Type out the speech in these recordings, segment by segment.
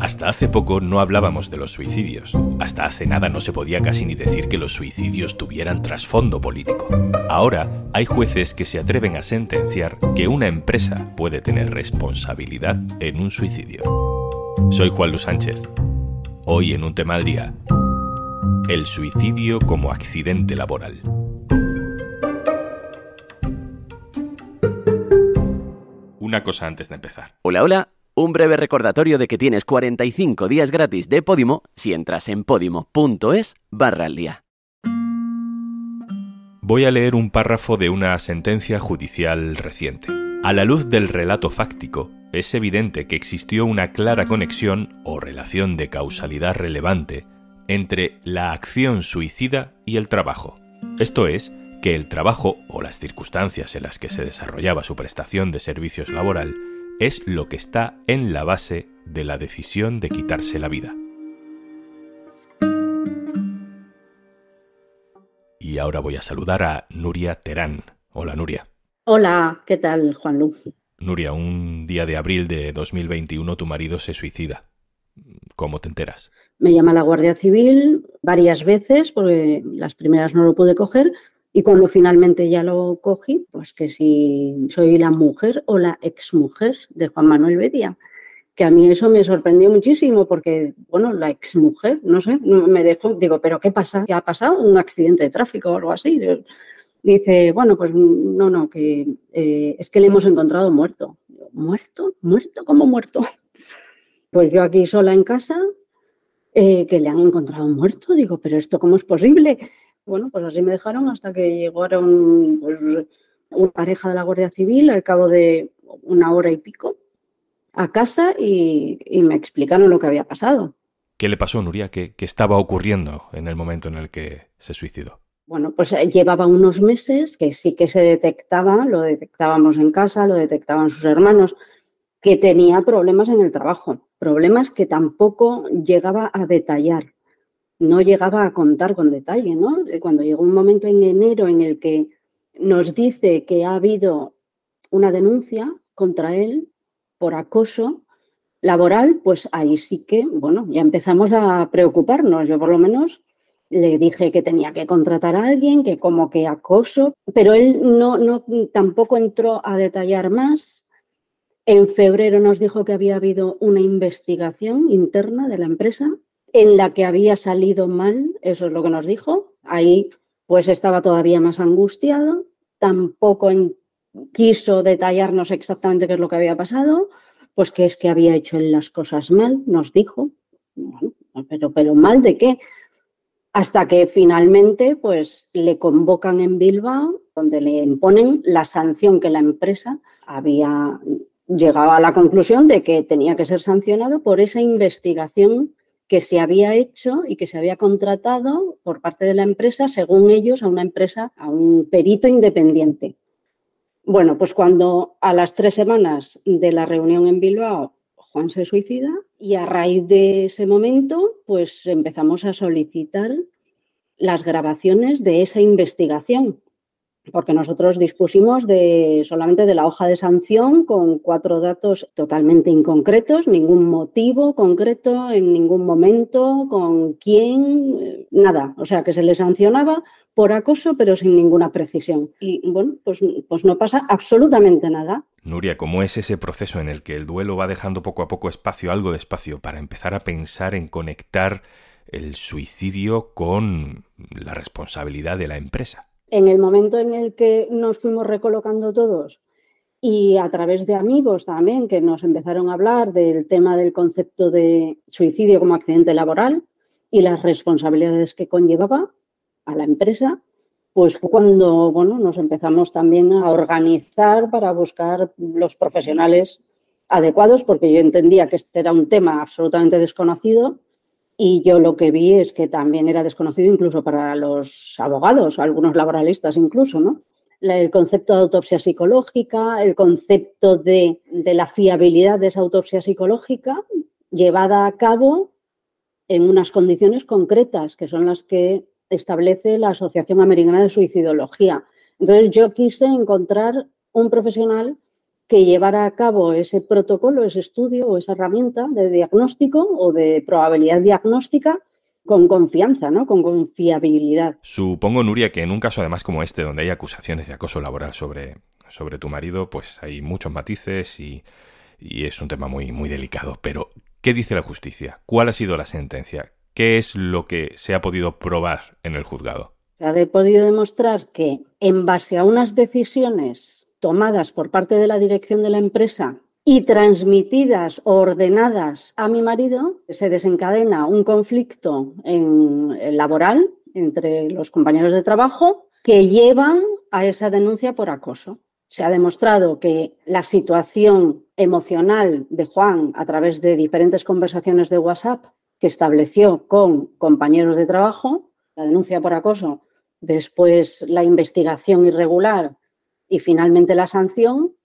Hasta hace poco no hablábamos de los suicidios. Hasta hace nada no se podía casi ni decir que los suicidios tuvieran trasfondo político. Ahora hay jueces que se atreven a sentenciar que una empresa puede tener responsabilidad en un suicidio. Soy Juan Luis Sánchez. Hoy en un tema al día. El suicidio como accidente laboral. Una cosa antes de empezar. Hola, hola. Un breve recordatorio de que tienes 45 días gratis de Podimo si entras en podimo.es barra al día. Voy a leer un párrafo de una sentencia judicial reciente. A la luz del relato fáctico, es evidente que existió una clara conexión o relación de causalidad relevante entre la acción suicida y el trabajo. Esto es, que el trabajo o las circunstancias en las que se desarrollaba su prestación de servicios laboral es lo que está en la base de la decisión de quitarse la vida. Y ahora voy a saludar a Nuria Terán. Hola Nuria. Hola, ¿qué tal Juan Luz? Nuria, un día de abril de 2021 tu marido se suicida. ¿Cómo te enteras? Me llama la Guardia Civil varias veces, porque las primeras no lo pude coger, y cuando finalmente ya lo cogí, pues que si soy la mujer o la exmujer de Juan Manuel Bedia. que a mí eso me sorprendió muchísimo porque, bueno, la exmujer, no sé, me dejó, digo, pero ¿qué pasa? ¿Qué ha pasado? ¿Un accidente de tráfico o algo así? Dice, bueno, pues no, no, que eh, es que le hemos encontrado muerto. ¿Muerto? ¿Muerto? ¿Cómo muerto? Pues yo aquí sola en casa, eh, que le han encontrado muerto, digo, pero esto cómo es posible? Bueno, pues así me dejaron hasta que llegaron pues, una pareja de la Guardia Civil al cabo de una hora y pico a casa y, me explicaron lo que había pasado. ¿Qué le pasó, Nuria? ¿Qué estaba ocurriendo en el momento en el que se suicidó? Bueno, pues eh, llevaba unos meses que sí que se detectaba, lo detectábamos en casa, lo detectaban sus hermanos, que tenía problemas en el trabajo, problemas que tampoco llegaba a detallar no llegaba a contar con detalle, ¿no? Eh, cuando llegó un momento en enero en el que nos dice que ha habido una denuncia contra él por acoso laboral, pues ahí sí que, bueno, ya empezamos a preocuparnos. Yo por lo menos le dije que tenía que contratar a alguien, que como que acoso, pero él no, no tampoco entró a detallar más. En febrero nos dijo que había habido una investigación interna de la empresa en la que había salido mal, eso es lo que nos dijo. Ahí pues estaba todavía más angustiado, tampoco quiso detallarnos exactamente qué es lo que había pasado, pues que es que había hecho las cosas mal, nos dijo. pero, pero mal de qué? Hasta que finalmente pues le convocan en Bilbao, donde le imponen la sanción que la empresa había llegado a la conclusión de que tenía que ser sancionado por esa investigación que se había hecho y que se había contratado por parte de la empresa, según ellos, a una empresa, a un perito independiente. Bueno, pues cuando a las tres semanas de la reunión en Bilbao, Juan se suicida y a raíz de ese momento, pues empezamos a solicitar las grabaciones de esa investigación porque nosotros dispusimos de solamente de la hoja de sanción con cuatro datos totalmente inconcretos, ningún motivo concreto en ningún momento, con quién, eh, nada. O sea, que se le sancionaba por acoso, pero sin ninguna precisión. Y bueno, pues, pues no pasa absolutamente nada. Nuria, ¿cómo es ese proceso en el que el duelo va dejando poco a poco espacio, algo de espacio, para empezar a pensar en conectar el suicidio con la responsabilidad de la empresa? en el momento en el que nos fuimos recolocando todos y a través de amigos también que nos empezaron a hablar del tema del concepto de suicidio como accidente laboral y las responsabilidades que conllevaba a la empresa, pues fue cuando bueno, nos empezamos también a organizar para buscar los profesionales adecuados, porque yo entendía que este era un tema absolutamente desconocido y yo lo que vi es que también era desconocido incluso para los abogados, algunos laboralistas incluso, ¿no? El concepto de autopsia psicológica, el concepto de, de la fiabilidad de esa autopsia psicológica llevada a cabo en unas condiciones concretas, que son las que establece la Asociación Americana de Suicidología. Entonces yo quise encontrar un profesional que llevara a cabo ese protocolo, ese estudio o esa herramienta de diagnóstico o de probabilidad diagnóstica con confianza, ¿no? Con confiabilidad. Supongo, Nuria, que en un caso además como este, donde hay acusaciones de acoso laboral sobre, sobre tu marido, pues hay muchos matices y, es un tema muy, muy delicado. Pero, ¿qué dice la justicia? ¿Cuál ha sido la sentencia? ¿Qué es lo que se ha podido probar en el juzgado? Se ha podido demostrar que en base a unas decisiones tomadas por parte de la dirección de la empresa y transmitidas o ordenadas a mi marido, se desencadena un conflicto en, laboral entre los compañeros de trabajo que llevan a esa denuncia por acoso. Se ha demostrado que la situación emocional de Juan a través de diferentes conversaciones de WhatsApp que estableció con compañeros de trabajo, la denuncia por acoso, después la investigación irregular y finalmente la sanción,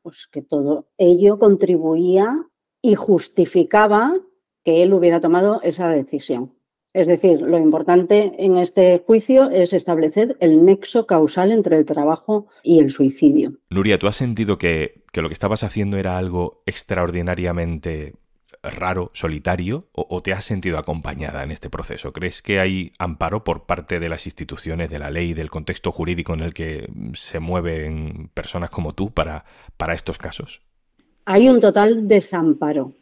pues que todo ello contribuía y justificaba que él hubiera tomado esa decisión. Es decir, lo importante en este juicio es establecer el nexo causal entre el trabajo y el suicidio. Nuria, ¿tú has sentido que, que lo que estabas haciendo era algo extraordinariamente raro, solitario, o, te has sentido acompañada en este proceso? ¿Crees que hay amparo por parte de las instituciones, de la ley, del contexto jurídico en el que se mueven personas como tú para, para estos casos? Hay un total desamparo,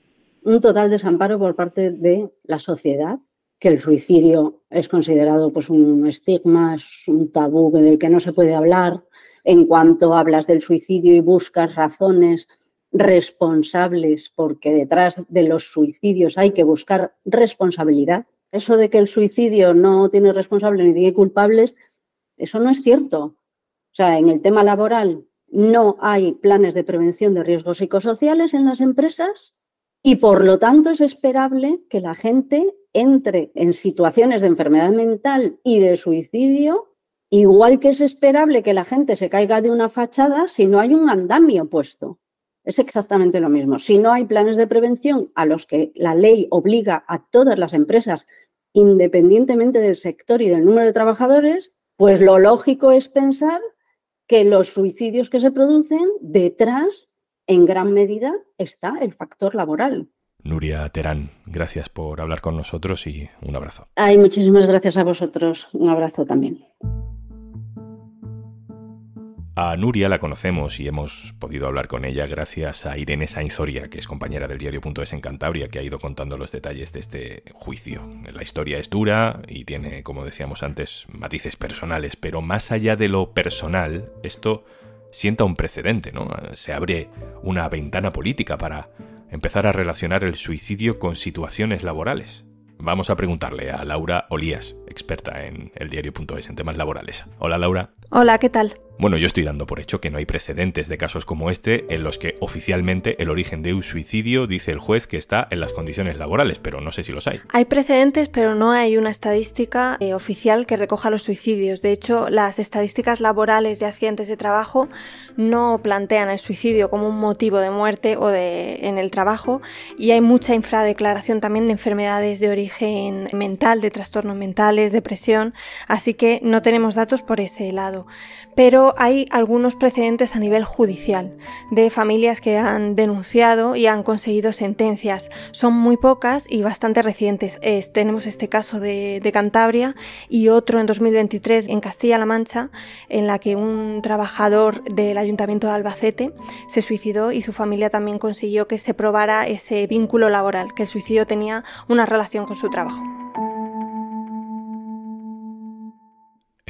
un total desamparo por parte de la sociedad, que el suicidio es considerado pues, un estigma, es un tabú del que no se puede hablar. En cuanto hablas del suicidio y buscas razones responsables, porque detrás de los suicidios hay que buscar responsabilidad. Eso de que el suicidio no tiene responsables ni tiene culpables, eso no es cierto. O sea, en el tema laboral no hay planes de prevención de riesgos psicosociales en las empresas y por lo tanto es esperable que la gente entre en situaciones de enfermedad mental y de suicidio, igual que es esperable que la gente se caiga de una fachada si no hay un andamio puesto. Es exactamente lo mismo. Si no hay planes de prevención a los que la ley obliga a todas las empresas, independientemente del sector y del número de trabajadores, pues lo lógico es pensar que los suicidios que se producen detrás, en gran medida, está el factor laboral. Nuria Terán, gracias por hablar con nosotros y un abrazo. Ay, muchísimas gracias a vosotros. Un abrazo también. A Nuria la conocemos y hemos podido hablar con ella gracias a Irene Sainzoria, que es compañera del diario.es en Cantabria, que ha ido contando los detalles de este juicio. La historia es dura y tiene, como decíamos antes, matices personales, pero más allá de lo personal, esto sienta un precedente, ¿no? Se abre una ventana política para empezar a relacionar el suicidio con situaciones laborales. Vamos a preguntarle a Laura Olías, experta en el diario.es en temas laborales. Hola Laura. Hola, ¿qué tal? Bueno, yo estoy dando por hecho que no hay precedentes de casos como este en los que oficialmente el origen de un suicidio dice el juez que está en las condiciones laborales, pero no sé si los hay. Hay precedentes, pero no hay una estadística eh, oficial que recoja los suicidios. De hecho, las estadísticas laborales de accidentes de trabajo no plantean el suicidio como un motivo de muerte o de en el trabajo y hay mucha infradeclaración también de enfermedades de origen mental, de trastornos mentales, depresión, así que no tenemos datos por ese lado pero hay algunos precedentes a nivel judicial de familias que han denunciado y han conseguido sentencias. Son muy pocas y bastante recientes. tenemos este caso de, de Cantabria y otro en 2023 en Castilla-La Mancha, en la que un trabajador del Ayuntamiento de Albacete se suicidó y su familia también consiguió que se probara ese vínculo laboral, que el suicidio tenía una relación con su trabajo.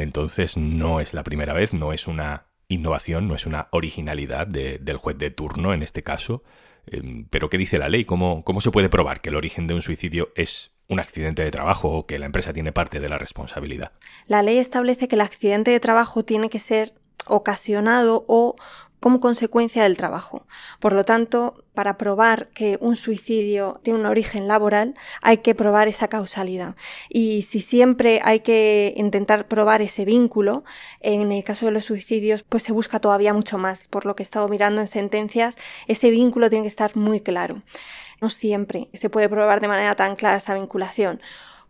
Entonces no es la primera vez, no es una innovación, no es una originalidad del juez de turno en este caso. Eh, pero ¿qué dice la ley? ¿Cómo, ¿Cómo se puede probar que el origen de un suicidio es un accidente de trabajo o que la empresa tiene parte de la responsabilidad? La ley establece que el accidente de trabajo tiene que ser ocasionado o como consecuencia del trabajo. Por lo tanto, para probar que un suicidio tiene un origen laboral, hay que probar esa causalidad. Y si siempre hay que intentar probar ese vínculo, en el caso de los suicidios, pues se busca todavía mucho más. Por lo que he estado mirando en sentencias, ese vínculo tiene que estar muy claro. No siempre se puede probar de manera tan clara esa vinculación.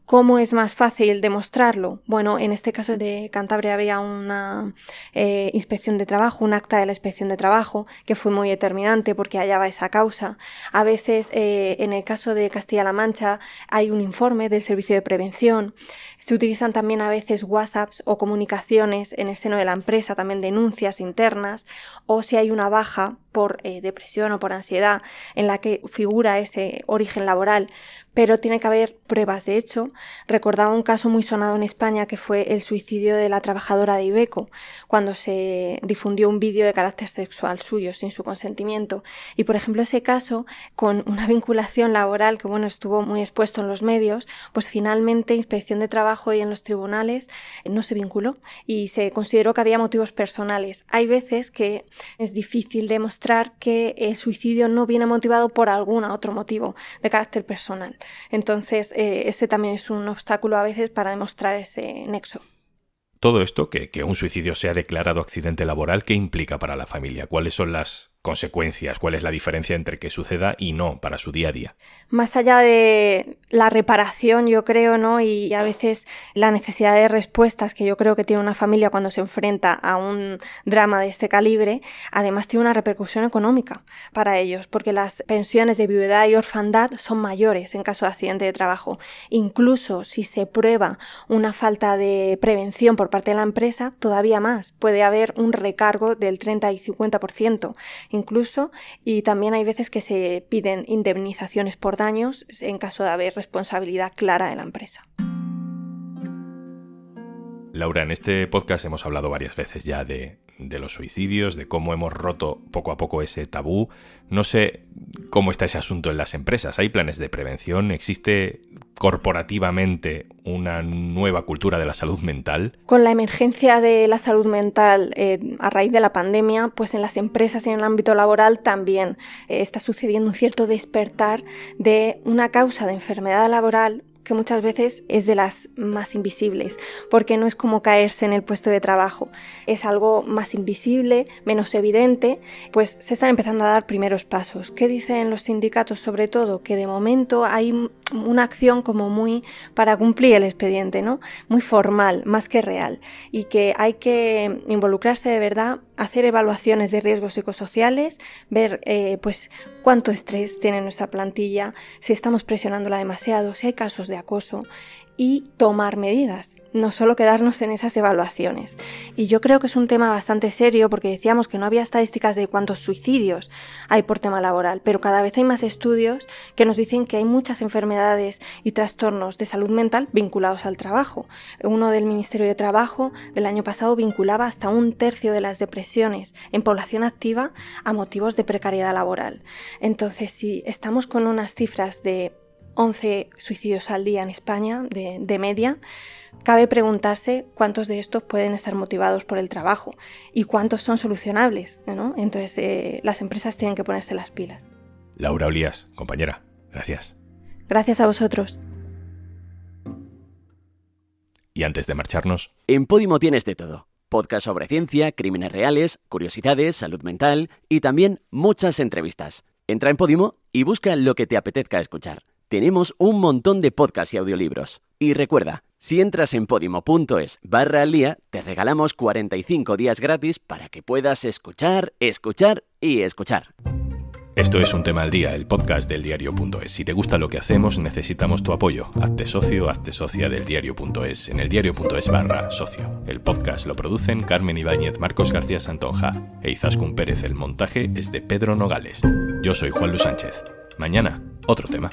¿Cómo es más fácil demostrarlo? Bueno, en este caso de Cantabria había una eh, inspección de trabajo, un acta de la inspección de trabajo, que fue muy determinante porque hallaba esa causa. A veces, eh, en el caso de Castilla-La Mancha, hay un informe del servicio de prevención. Se utilizan también a veces WhatsApps o comunicaciones en el seno de la empresa, también denuncias internas, o si hay una baja por eh, depresión o por ansiedad en la que figura ese origen laboral, pero tiene que haber pruebas. De hecho, recordaba un caso muy sonado en España que fue el suicidio de la trabajadora de Ibeco, cuando se difundió un vídeo de carácter sexual suyo sin su consentimiento. Y, por ejemplo, ese caso, con una vinculación laboral que, bueno, estuvo muy expuesto en los medios, pues finalmente Inspección de Trabajo y en los tribunales eh, no se vinculó y se consideró que había motivos personales. Hay veces que es difícil demostrar que el suicidio no viene motivado por algún otro motivo de carácter personal. Entonces, eh, ese también es un obstáculo a veces para demostrar ese nexo. Todo esto, que, que un suicidio sea declarado accidente laboral, ¿qué implica para la familia? ¿Cuáles son las consecuencias, cuál es la diferencia entre que suceda y no para su día a día. Más allá de la reparación, yo creo, ¿no? Y a veces la necesidad de respuestas que yo creo que tiene una familia cuando se enfrenta a un drama de este calibre, además tiene una repercusión económica para ellos, porque las pensiones de viudedad y orfandad son mayores en caso de accidente de trabajo. Incluso si se prueba una falta de prevención por parte de la empresa, todavía más. Puede haber un recargo del 30 y 50% incluso, y también hay veces que se piden indemnizaciones por daños en caso de haber responsabilidad clara de la empresa. Laura, en este podcast hemos hablado varias veces ya de, los suicidios, de cómo hemos roto poco a poco ese tabú. No sé cómo está ese asunto en las empresas. ¿Hay planes de prevención? ¿Existe corporativamente una nueva cultura de la salud mental? Con la emergencia de la salud mental eh, a raíz de la pandemia, pues en las empresas y en el ámbito laboral también eh, está sucediendo un cierto despertar de una causa de enfermedad laboral que muchas veces es de las más invisibles, porque no es como caerse en el puesto de trabajo, es algo más invisible, menos evidente, pues se están empezando a dar primeros pasos. ¿Qué dicen los sindicatos sobre todo? Que de momento hay una acción como muy para cumplir el expediente, ¿no? Muy formal, más que real, y que hay que involucrarse de verdad hacer evaluaciones de riesgos psicosociales, ver eh, pues cuánto estrés tiene nuestra plantilla, si estamos presionándola demasiado, si hay casos de acoso, y tomar medidas, no solo quedarnos en esas evaluaciones. Y yo creo que es un tema bastante serio porque decíamos que no había estadísticas de cuántos suicidios hay por tema laboral, pero cada vez hay más estudios que nos dicen que hay muchas enfermedades y trastornos de salud mental vinculados al trabajo. Uno del Ministerio de Trabajo del año pasado vinculaba hasta un tercio de las depresiones en población activa a motivos de precariedad laboral. Entonces, si estamos con unas cifras de 11 suicidios al día en España de, media, cabe preguntarse cuántos de estos pueden estar motivados por el trabajo y cuántos son solucionables. ¿no? Entonces, eh, las empresas tienen que ponerse las pilas. Laura Olías, compañera, gracias. Gracias a vosotros. Y antes de marcharnos... En Podimo tienes de todo. Podcast sobre ciencia, crímenes reales, curiosidades, salud mental y también muchas entrevistas. Entra en Podimo y busca lo que te apetezca escuchar tenemos un montón de podcasts y audiolibros. Y recuerda, si entras en podimo.es barra al día, te regalamos 45 días gratis para que puedas escuchar, escuchar y escuchar. Esto es Un Tema al Día, el podcast del diario.es. Si te gusta lo que hacemos, necesitamos tu apoyo. Hazte socio, hazte socia del diario.es en el diario.es barra socio. El podcast lo producen Carmen Ibáñez, Marcos García Santonja e Izaskun Pérez. El montaje es de Pedro Nogales. Yo soy Juan Luis Sánchez. Mañana otro tema.